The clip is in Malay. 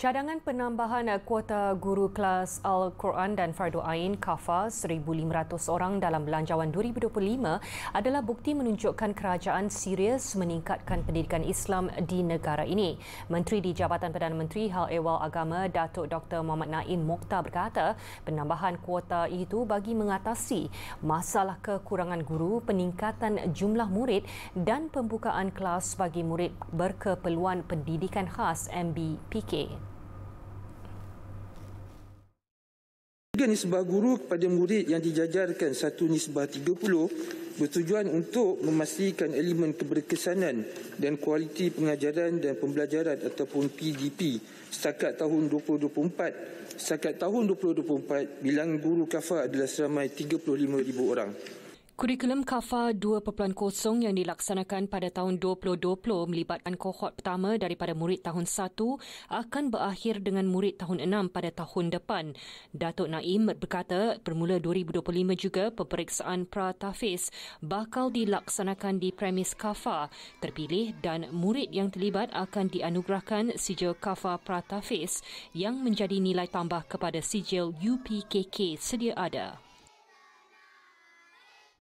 Cadangan penambahan eh, kuota guru kelas Al-Quran dan Fardu Ain Kafa 1,500 orang dalam Belanjawan 2025 adalah bukti menunjukkan kerajaan serius meningkatkan pendidikan Islam di negara ini. Menteri di Jabatan Perdana Menteri Hal Ehwal Agama Datuk Dr. Muhammad Naim Mokhtar berkata penambahan kuota itu bagi mengatasi masalah kekurangan guru, peningkatan jumlah murid dan pembukaan kelas bagi murid berkeperluan pendidikan khas MBPK. Tiga nisbah guru kepada murid yang dijajarkan satu nisbah 30 bertujuan untuk memastikan elemen keberkesanan dan kualiti pengajaran dan pembelajaran ataupun PDP setakat tahun 2024. Setakat tahun 2024, bilang guru kafah adalah seramai 35,000 orang. Kurikulum KAFA 2.0 yang dilaksanakan pada tahun 2020 melibatkan kohort pertama daripada murid tahun 1 akan berakhir dengan murid tahun 6 pada tahun depan. Datuk Naim berkata bermula 2025 juga peperiksaan pra-tafiz bakal dilaksanakan di premis KAFA terpilih dan murid yang terlibat akan dianugerahkan sijil KAFA pra-tafiz yang menjadi nilai tambah kepada sijil UPKK sedia ada.